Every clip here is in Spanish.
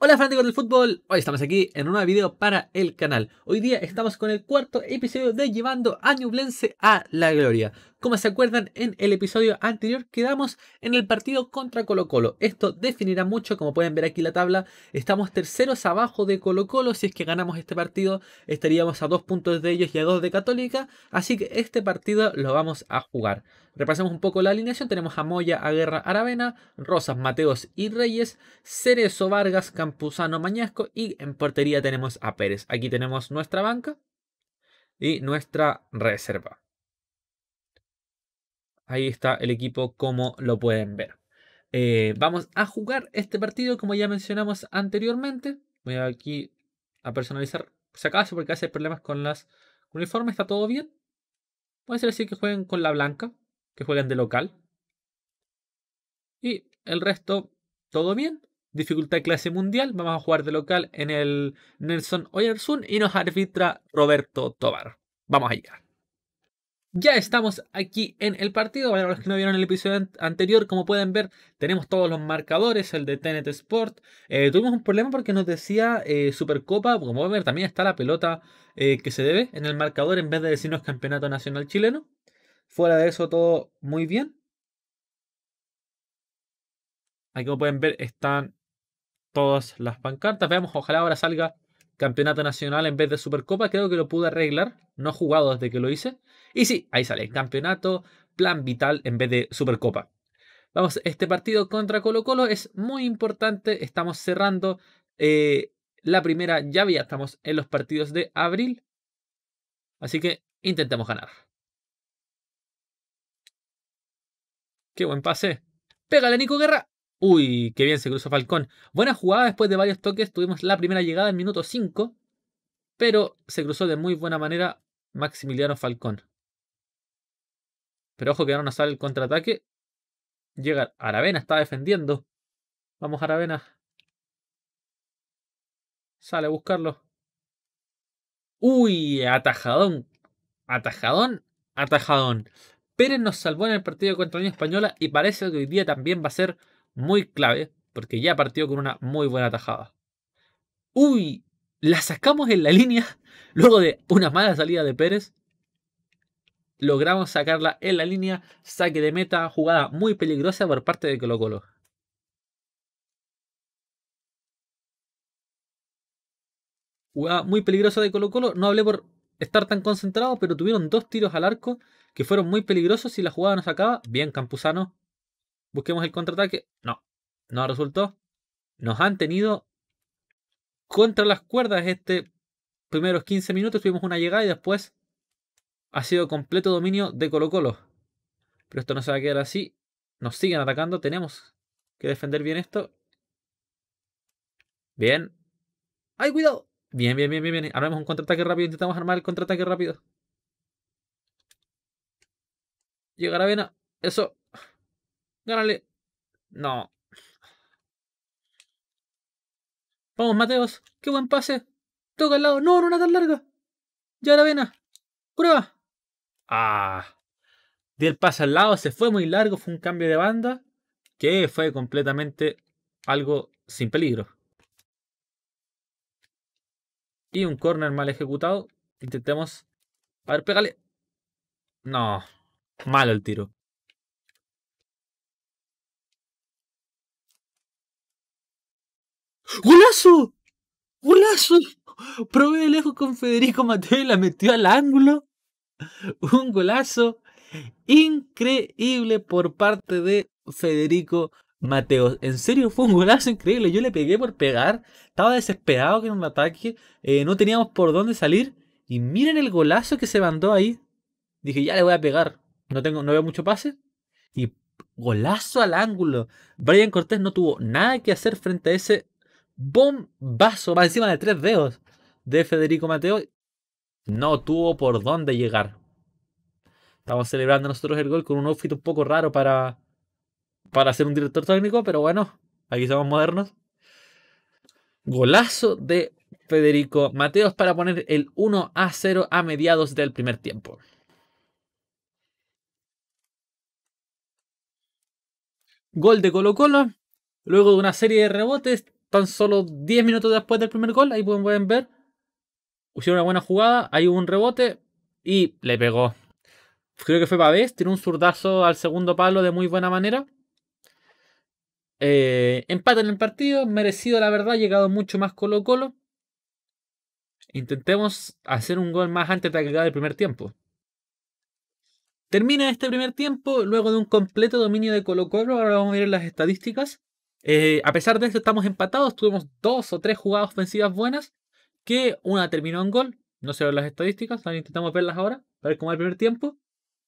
Hola fanáticos del fútbol, hoy estamos aquí en un nuevo video para el canal. Hoy día estamos con el cuarto episodio de Llevando a Ñublense a la Gloria. Como se acuerdan, en el episodio anterior quedamos en el partido contra Colo Colo. Esto definirá mucho, como pueden ver aquí la tabla. Estamos terceros abajo de Colo Colo. Si es que ganamos este partido, estaríamos a dos puntos de ellos y a dos de Católica. Así que este partido lo vamos a jugar. Repasemos un poco la alineación. Tenemos a Moya, a Guerra Aravena, Rosas, Mateos y Reyes, Cerezo, Vargas, Campuzano, Mañasco y en portería tenemos a Pérez. Aquí tenemos nuestra banca y nuestra reserva. Ahí está el equipo como lo pueden ver. Eh, vamos a jugar este partido como ya mencionamos anteriormente. Voy aquí a personalizar Se si acaso porque hace problemas con las uniformes. Está todo bien. Puede ser así que jueguen con la blanca, que jueguen de local. Y el resto, todo bien. Dificultad de clase mundial. Vamos a jugar de local en el Nelson Oyersun y nos arbitra Roberto Tobar. Vamos llegar. Ya estamos aquí en el partido. Para los que no vieron el episodio anterior, como pueden ver, tenemos todos los marcadores, el de Tenet Sport. Eh, tuvimos un problema porque nos decía eh, Supercopa, como pueden ver, también está la pelota eh, que se debe en el marcador en vez de decirnos Campeonato Nacional Chileno. Fuera de eso, todo muy bien. Aquí como pueden ver están todas las pancartas. Veamos, ojalá ahora salga campeonato nacional en vez de Supercopa, creo que lo pude arreglar, no he jugado desde que lo hice. Y sí, ahí sale, campeonato, plan vital en vez de Supercopa. Vamos, este partido contra Colo Colo es muy importante, estamos cerrando eh, la primera llave, ya estamos en los partidos de abril, así que intentemos ganar. Qué buen pase. Pégale, Nico Guerra. Uy, qué bien se cruzó Falcón. Buena jugada después de varios toques. Tuvimos la primera llegada en minuto 5. Pero se cruzó de muy buena manera Maximiliano Falcón. Pero ojo que ahora nos sale el contraataque. Llega Aravena, está defendiendo. Vamos Aravena. Sale a buscarlo. Uy, atajadón. Atajadón, atajadón. Pérez nos salvó en el partido contra la Unión Española y parece que hoy día también va a ser muy clave, porque ya partió con una muy buena tajada. Uy, la sacamos en la línea luego de una mala salida de Pérez. Logramos sacarla en la línea, saque de meta, jugada muy peligrosa por parte de Colo Colo. Jugada muy peligrosa de Colo Colo, no hablé por estar tan concentrado, pero tuvieron dos tiros al arco que fueron muy peligrosos y la jugada nos acaba Bien, Campuzano, busquemos el contraataque. No, no resultó. Nos han tenido contra las cuerdas este primeros 15 minutos. Tuvimos una llegada y después ha sido completo dominio de Colo Colo. Pero esto no se va a quedar así. Nos siguen atacando. Tenemos que defender bien esto. Bien. ¡Ay, cuidado! Bien, bien, bien, bien, bien. Armamos un contraataque rápido. Intentamos armar el contraataque rápido. Llegará Vena. Eso. Gánale. No. Vamos, Mateos. Qué buen pase. Toca al lado. No, no era tan larga. Ya la vena. Prueba. Ah. Di el pase al lado. Se fue muy largo. Fue un cambio de banda. Que fue completamente algo sin peligro. Y un corner mal ejecutado. Intentemos. A ver, pégale. No. Malo el tiro. ¡Golazo! ¡Golazo! Probé de lejos con Federico Mateo y la metió al ángulo. Un golazo increíble por parte de Federico Mateo. en serio fue un golazo increíble. Yo le pegué por pegar. Estaba desesperado que en un ataque. Eh, no teníamos por dónde salir. Y miren el golazo que se mandó ahí. Dije, ya le voy a pegar. No, tengo, no veo mucho pase. Y golazo al ángulo. Brian Cortés no tuvo nada que hacer frente a ese bombazo, va encima de tres dedos, de Federico Mateo, no tuvo por dónde llegar. Estamos celebrando nosotros el gol con un outfit un poco raro para, para ser un director técnico, pero bueno, aquí somos modernos. Golazo de Federico Mateos para poner el 1 a 0 a mediados del primer tiempo. Gol de Colo Colo, luego de una serie de rebotes, tan solo 10 minutos después del primer gol, ahí pueden ver, hicieron una buena jugada, ahí hubo un rebote y le pegó. Creo que fue Pavés, tiene un zurdazo al segundo palo de muy buena manera. Eh, en el partido, merecido la verdad, llegado mucho más Colo Colo. Intentemos hacer un gol más antes de que el primer tiempo. Termina este primer tiempo, luego de un completo dominio de Colo Colo, ahora vamos a ver las estadísticas. Eh, a pesar de eso, estamos empatados. Tuvimos dos o tres jugadas ofensivas buenas, que una terminó en gol. No sé las estadísticas, intentamos verlas ahora, para ver cómo va el primer tiempo.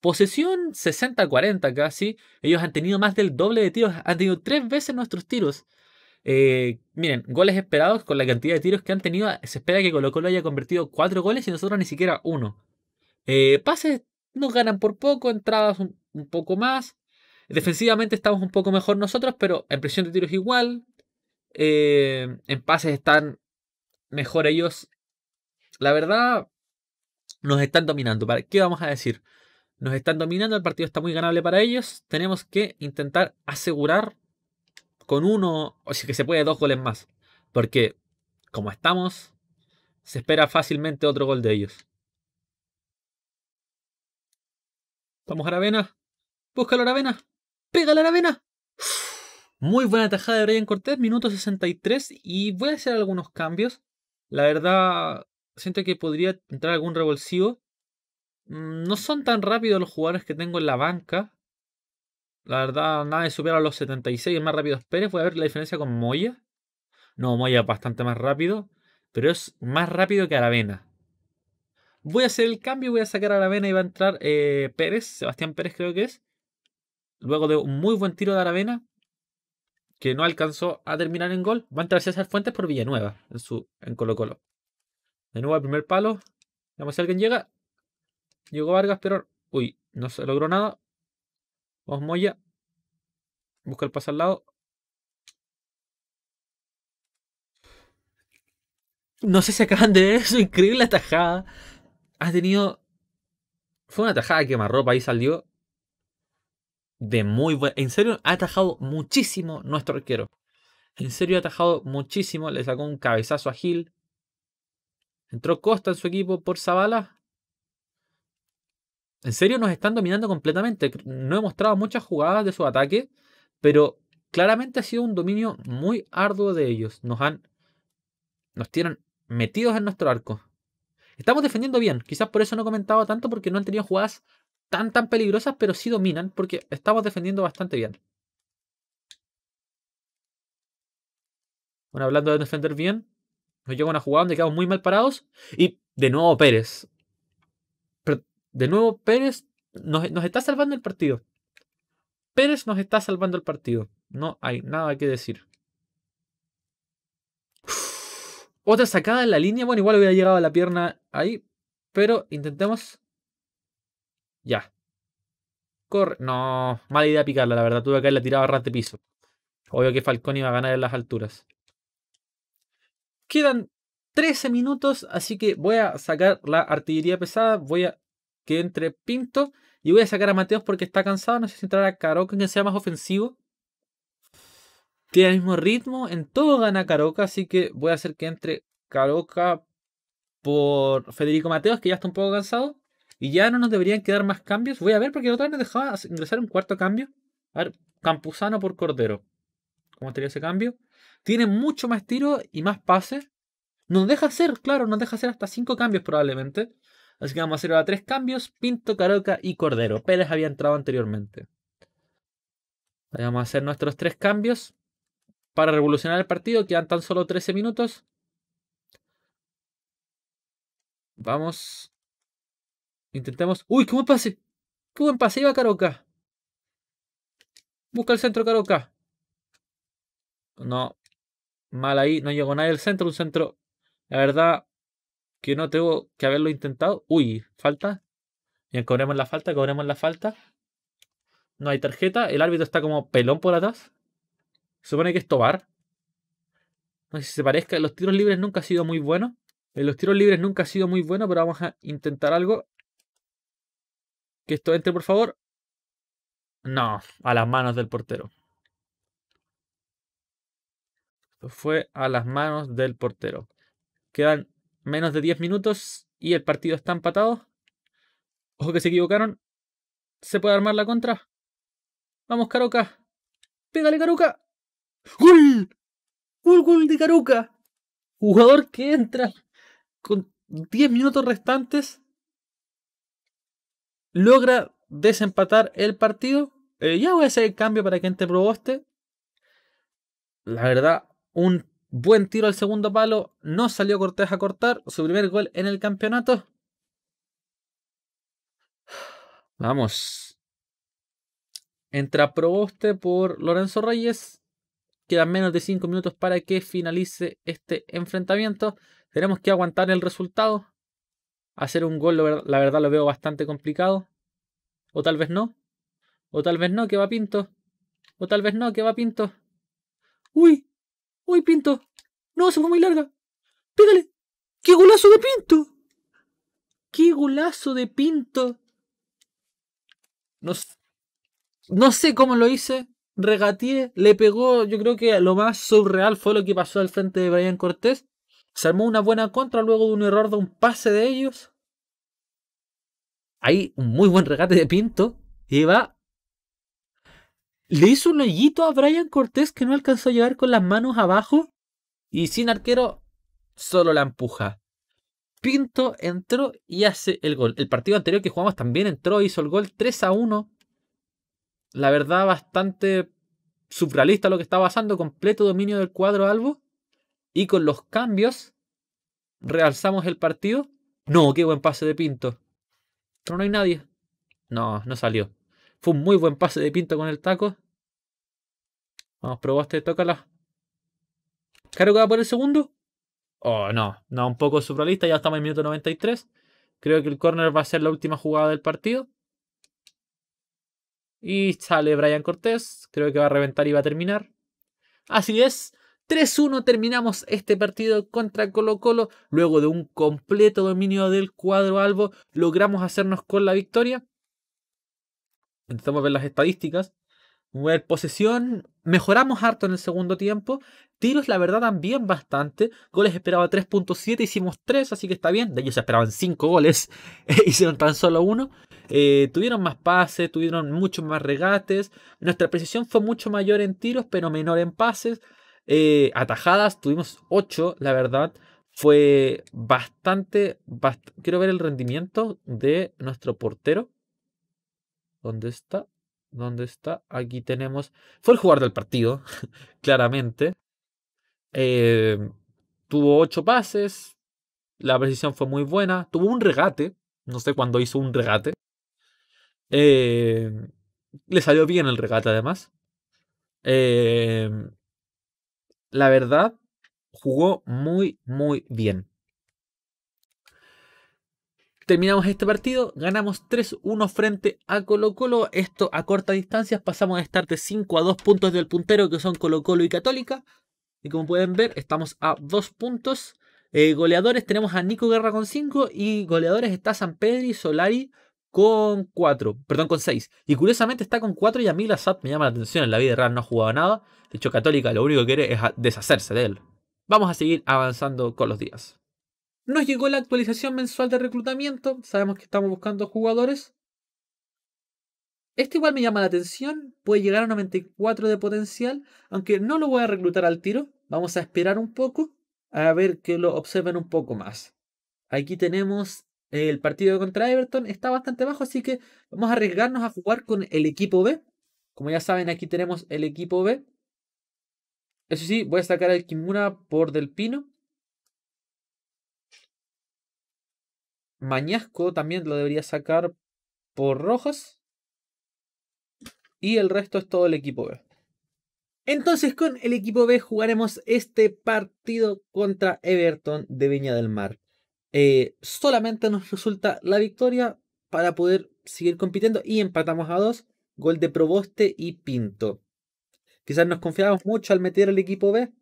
Posesión 60-40 casi. Ellos han tenido más del doble de tiros. Han tenido tres veces nuestros tiros. Eh, miren, goles esperados con la cantidad de tiros que han tenido. Se espera que Colo Colo haya convertido cuatro goles y nosotros ni siquiera uno. Eh, pases nos ganan por poco, entradas un poco más. Defensivamente estamos un poco mejor nosotros, pero en presión de tiros igual. Eh, en pases están mejor ellos. La verdad, nos están dominando. qué vamos a decir? Nos están dominando, el partido está muy ganable para ellos. Tenemos que intentar asegurar con uno, o si que se puede, dos goles más. Porque como estamos, se espera fácilmente otro gol de ellos. Vamos a Aravena. Búscalo, Aravena pega la avena. Muy buena tajada de Brian Cortés, minuto 63. Y voy a hacer algunos cambios. La verdad, siento que podría entrar algún revulsivo. Mm, no son tan rápidos los jugadores que tengo en la banca. La verdad, nada de superar a los 76. Es más rápido es Pérez. Voy a ver la diferencia con Moya. No, Moya es bastante más rápido. Pero es más rápido que Aravena. Voy a hacer el cambio. Voy a sacar a Aravena y va a entrar eh, Pérez. Sebastián Pérez creo que es luego de un muy buen tiro de Aravena, que no alcanzó a terminar en gol, va a entrar César Fuentes por Villanueva en su en Colo Colo. De nuevo el primer palo. Vamos si alguien llega. Llegó Vargas, pero. Uy, no se logró nada. Vamos Moya. Busca el pase al lado. No sé si acaban de ver eso. Increíble atajada. Ha tenido. Fue una tajada que ropa ahí salió de muy buena... En serio, ha atajado muchísimo nuestro arquero. En serio, ha atajado muchísimo. Le sacó un cabezazo a Gil. Entró Costa en su equipo por Zabala. En serio, nos están dominando completamente. No he mostrado muchas jugadas de su ataque, pero claramente ha sido un dominio muy arduo de ellos. Nos han. Nos tienen metidos en nuestro arco. Estamos defendiendo bien. Quizás por eso no comentaba tanto, porque no han tenido jugadas tan tan peligrosas, pero sí dominan porque estamos defendiendo bastante bien. Bueno, hablando de defender bien, nos llega una jugada donde quedamos muy mal parados y de nuevo Pérez. de nuevo Pérez nos, está salvando el partido. Pérez nos está salvando el partido. No hay nada que decir. Otra sacada en la línea. Bueno, igual hubiera llegado a la pierna ahí. Pero intentemos ya. Corre. No, mala idea picarla, la verdad. Tuve que la tirado a ras de piso. Obvio que Falcón iba a ganar en las alturas. Quedan 13 minutos, así que voy a sacar la artillería pesada. Voy a que entre Pinto y voy a sacar a Mateos porque está cansado. No sé si entrar a Caroca, que sea más ofensivo. Tiene el mismo ritmo, en todo gana Caroca, así que voy a hacer que entre Caroca por Federico Mateos, que ya está un poco cansado. Y ya no nos deberían quedar más cambios. Voy a ver porque el otro vez nos dejaba ingresar un cuarto cambio. A ver, Campuzano por Cordero. ¿Cómo estaría ese cambio? Tiene mucho más tiro y más pase. Nos deja hacer, claro, nos deja hacer hasta cinco cambios probablemente. Así que vamos a hacer ahora tres cambios. Pinto, Caroca y Cordero. Pérez había entrado anteriormente. vamos a hacer nuestros tres cambios para revolucionar el partido. Quedan tan solo 13 minutos. Vamos. Intentemos... ¡Uy, qué buen pase! ¡Qué buen pase! Iba Caroca. Busca el centro, Caroca. No. Mal ahí. No llegó nadie al centro. Un centro. La verdad que no tengo que haberlo intentado. Uy, falta. Bien, cobremos la falta, cobremos la falta. No hay tarjeta. El árbitro está como pelón por atrás. Supone que es Tobar. No sé si se parezca. Los tiros libres nunca ha sido muy bueno. En eh, los tiros libres nunca ha sido muy bueno, pero vamos a intentar algo. Que esto entre, por favor. No, a las manos del portero. Esto fue a las manos del portero. Quedan menos de 10 minutos y el partido está empatado. Ojo que se equivocaron. ¿Se puede armar la contra? Vamos, Caroca. Pégale, Caroca. ¡Gol! ¡Gol, gol de Caroca! Jugador que entra con 10 minutos restantes logra desempatar el partido. Eh, ya voy a hacer el cambio para que entre Proboste. La verdad, un buen tiro al segundo palo. No salió Cortés a cortar. Su primer gol en el campeonato. Vamos. Entra Proboste por Lorenzo Reyes. Quedan menos de 5 minutos para que finalice este enfrentamiento. Tenemos que aguantar el resultado. Hacer un gol, la verdad, lo veo bastante complicado. O tal vez no. O tal vez no, que va Pinto. O tal vez no, que va Pinto. ¡Uy! ¡Uy, Pinto! ¡No, se fue muy larga! ¡Pégale! ¡Qué golazo de Pinto! ¡Qué golazo de Pinto! No, no sé cómo lo hice. Regateé, le pegó. Yo creo que lo más surreal fue lo que pasó al frente de Brian Cortés. Se armó una buena contra luego de un error de un pase de ellos. Hay un muy buen regate de Pinto. Y va. Le hizo un hoyito a Brian Cortés que no alcanzó a llegar con las manos abajo. Y sin arquero, solo la empuja. Pinto entró y hace el gol. El partido anterior que jugamos también entró, hizo el gol 3 a 1. La verdad, bastante surrealista lo que estaba pasando. Completo dominio del cuadro albo y con los cambios realzamos el partido. No, qué buen pase de Pinto. Pero no hay nadie. No, no salió. Fue un muy buen pase de Pinto con el taco. Vamos, probaste, tócala. Caro que va por el segundo. Oh, no. No, un poco surrealista. Ya estamos en el minuto 93. Creo que el corner va a ser la última jugada del partido. Y sale Brian Cortés. Creo que va a reventar y va a terminar. Así es. 3-1 terminamos este partido contra Colo Colo. Luego de un completo dominio del cuadro albo, logramos hacernos con la victoria. a ver las estadísticas. Ver posesión, mejoramos harto en el segundo tiempo. Tiros, la verdad, también bastante. Goles esperaba 3.7, hicimos 3, así que está bien. De ellos se esperaban 5 goles, e hicieron tan solo uno. Eh, tuvieron más pases, tuvieron muchos más regates. Nuestra precisión fue mucho mayor en tiros, pero menor en pases. Eh, atajadas, tuvimos 8, la verdad. Fue bastante, Quiero ver el rendimiento de nuestro portero. ¿Dónde está? ¿Dónde está? Aquí tenemos. Fue el jugador del partido, claramente. Em, tuvo 8 pases. La precisión fue muy buena. Tuvo un regate. No sé cuándo hizo un regate. Em, le salió bien el regate, además. Eh, la verdad, jugó muy, muy bien. Terminamos este partido, ganamos 3-1 frente a Colo Colo. Esto a corta distancia, pasamos a estar de 5 a 2 puntos del puntero que son Colo Colo y Católica. Y como pueden ver, estamos a 2 puntos. Eh, goleadores tenemos a Nico Guerra con 5 y goleadores está San Pedro y Solari con 4, perdón, con 6. Y curiosamente está con 4 y a mí la me llama la atención. En la vida real no ha jugado nada. De hecho, Católica lo único que quiere es deshacerse de él. Vamos a seguir avanzando con los días. Nos llegó la actualización mensual de reclutamiento. Sabemos que estamos buscando jugadores. Este igual me llama la atención. Puede llegar a 94 de potencial. Aunque no lo voy a reclutar al tiro. Vamos a esperar un poco. A ver que lo observen un poco más. Aquí tenemos el partido contra Everton está bastante bajo, así que vamos a arriesgarnos a jugar con el equipo B. Como ya saben, aquí tenemos el equipo B. Eso sí, voy a sacar al Kimura por Del Pino. Mañasco también lo debería sacar por Rojas. Y el resto es todo el equipo B. Entonces con el equipo B jugaremos este partido contra Everton de Viña del Mar. Eh, solamente nos resulta la victoria para poder seguir compitiendo y empatamos a dos, gol de Proboste y Pinto. Quizás nos confiábamos mucho al meter al equipo B.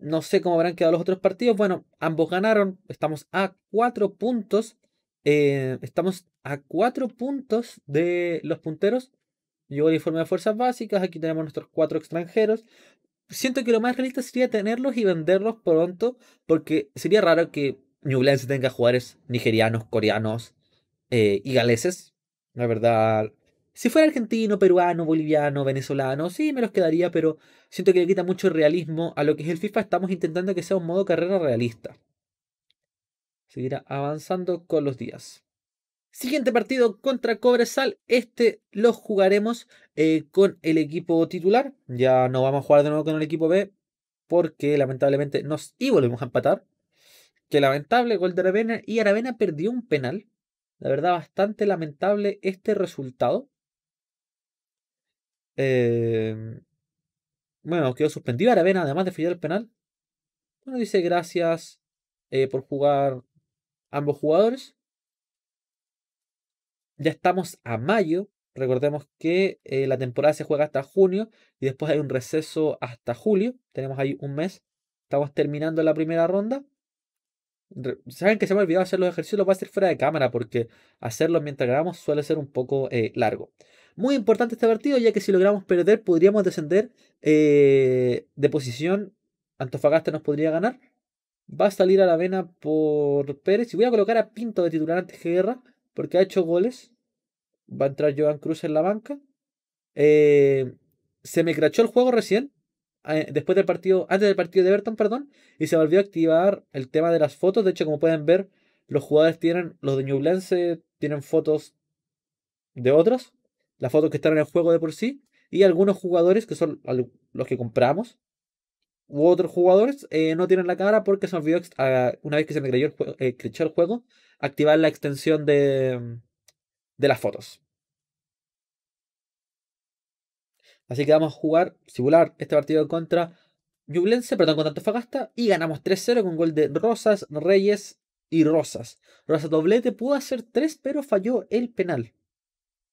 No sé cómo habrán quedado los otros partidos. Bueno, ambos ganaron. Estamos a cuatro puntos. Eh, estamos a cuatro puntos de los punteros. Llegó el informe de fuerzas básicas. Aquí tenemos nuestros cuatro extranjeros siento que lo más realista sería tenerlos y venderlos pronto, porque sería raro que New tenga jugadores nigerianos, coreanos eh, y galeses. La verdad, si fuera argentino, peruano, boliviano, venezolano, sí me los quedaría, pero siento que le quita mucho realismo a lo que es el FIFA. Estamos intentando que sea un modo carrera realista. Seguirá avanzando con los días. Siguiente partido contra Cobresal. Este lo jugaremos eh, con el equipo titular. Ya no vamos a jugar de nuevo con el equipo B porque lamentablemente nos y volvemos a empatar. Que lamentable gol de Aravena y Aravena perdió un penal. La verdad, bastante lamentable este resultado. Em, bueno, quedó suspendido Aravena además de fallar el penal. Bueno, dice gracias eh, por jugar ambos jugadores. Ya estamos a mayo. Recordemos que eh, la temporada se juega hasta junio y después hay un receso hasta julio. Tenemos ahí un mes. Estamos terminando la primera ronda. Saben que se me ha olvidado hacer los ejercicios, los voy a hacer fuera de cámara porque hacerlos mientras grabamos suele ser un poco eh, largo. Muy importante este partido, ya que si logramos perder podríamos descender eh, de posición. Antofagasta nos podría ganar. Va a salir a la vena por Pérez y voy a colocar a Pinto de titular antes que Guerra porque ha hecho goles. Va a entrar Joan Cruz en la banca. Eh, se me crachó el juego recién, eh, después del partido, antes del partido de Everton, perdón, y se volvió a activar el tema de las fotos. De hecho, como pueden ver, los jugadores tienen, los de Newlense tienen fotos de otros, las fotos que están en el juego de por sí, y algunos jugadores que son los que compramos, u otros jugadores eh, no tienen la cámara porque son olvidó, ah, una vez que se me creyó el juego, eh, el juego activar la extensión mm, de, las fotos. Así que vamos a jugar, simular este partido contra Jublense, perdón, con Antofagasta. Y ganamos 3-0 con gol de Rosas, Reyes y Rosas. Rosas doblete pudo hacer 3, pero falló el penal.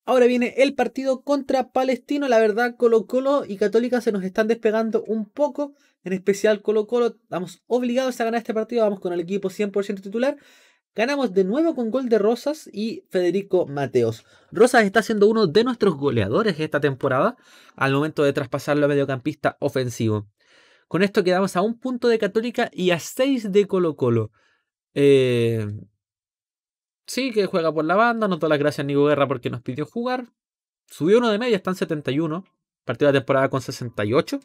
Ahora viene el partido contra Palestino. La verdad, Colo Colo y Católica se nos están despegando un poco. En especial Colo Colo. Estamos obligados a ganar este partido. Vamos con el equipo 100% titular. Ganamos de nuevo con gol de Rosas y Federico Mateos. Rosas está siendo uno de nuestros goleadores esta temporada al momento de traspasarlo a mediocampista ofensivo. Con esto quedamos a un punto de Católica y a seis de Colo Colo. Eh, Sí, que juega por la banda, No todas las gracias a Nico Guerra porque nos pidió jugar. Subió uno de media, está en 71. Partió la temporada con 68.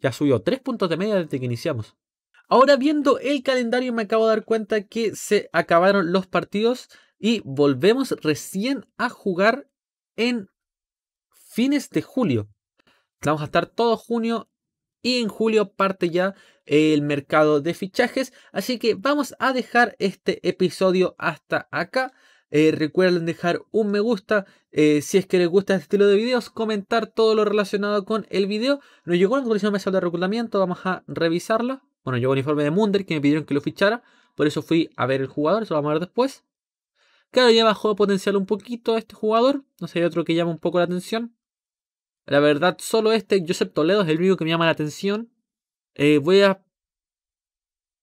Ya subió 3 puntos de media desde que iniciamos. Ahora viendo el calendario me acabo de dar cuenta que se acabaron los partidos y volvemos recién a jugar en fines de julio. Vamos a estar todo junio y en julio parte ya el mercado de fichajes. Así que vamos a dejar este episodio hasta acá. Eh, recuerden dejar un me gusta eh, si es que les gusta este estilo de videos, comentar todo lo relacionado con el video. Nos llegó una actualización mensual de reclutamiento, vamos a revisarla. Bueno, llegó un informe de Munder que me pidieron que lo fichara, por eso fui a ver el jugador, eso lo vamos a ver después. Claro, ya bajó potencial un poquito este jugador, no sé, hay otro que llama un poco la atención. La verdad, solo este, Josep Toledo, es el único que me llama la atención. Eh, voy a...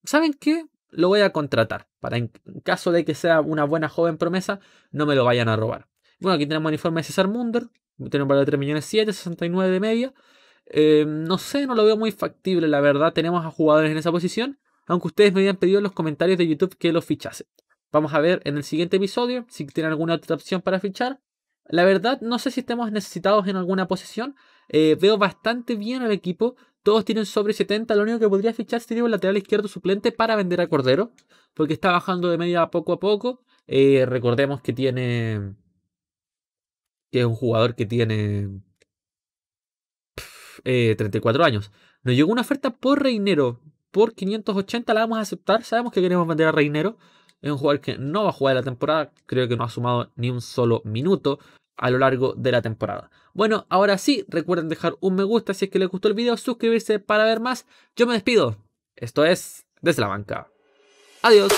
¿Saben qué? Lo voy a contratar. Para en caso de que sea una buena joven promesa, no me lo vayan a robar. Bueno, aquí tenemos el informe de César Munder. Tiene un valor de 3 de media. Eh, no sé, no lo veo muy factible, la verdad. Tenemos a jugadores en esa posición. Aunque ustedes me habían pedido en los comentarios de YouTube que lo fichase. Vamos a ver en el siguiente episodio si tienen alguna otra opción para fichar. La verdad, no sé si estemos necesitados en alguna posición. Eh, veo bastante bien al equipo. Todos tienen sobre 70. Lo único que podría fichar sería un lateral izquierdo suplente para vender a Cordero. Porque está bajando de media poco a poco. Eh, recordemos que tiene. Que es un jugador que tiene. 34 eh, años. Nos llegó una oferta por Reinero. Por 580 la vamos a aceptar. Sabemos que queremos vender a Reinero. Es un jugador que no va a jugar la temporada, creo que no ha sumado ni un solo minuto a lo largo de la temporada. Bueno, ahora sí, recuerden dejar un me gusta si es que les gustó el video, suscribirse para ver más. Yo me despido. Esto es Desde la Banca. Adiós.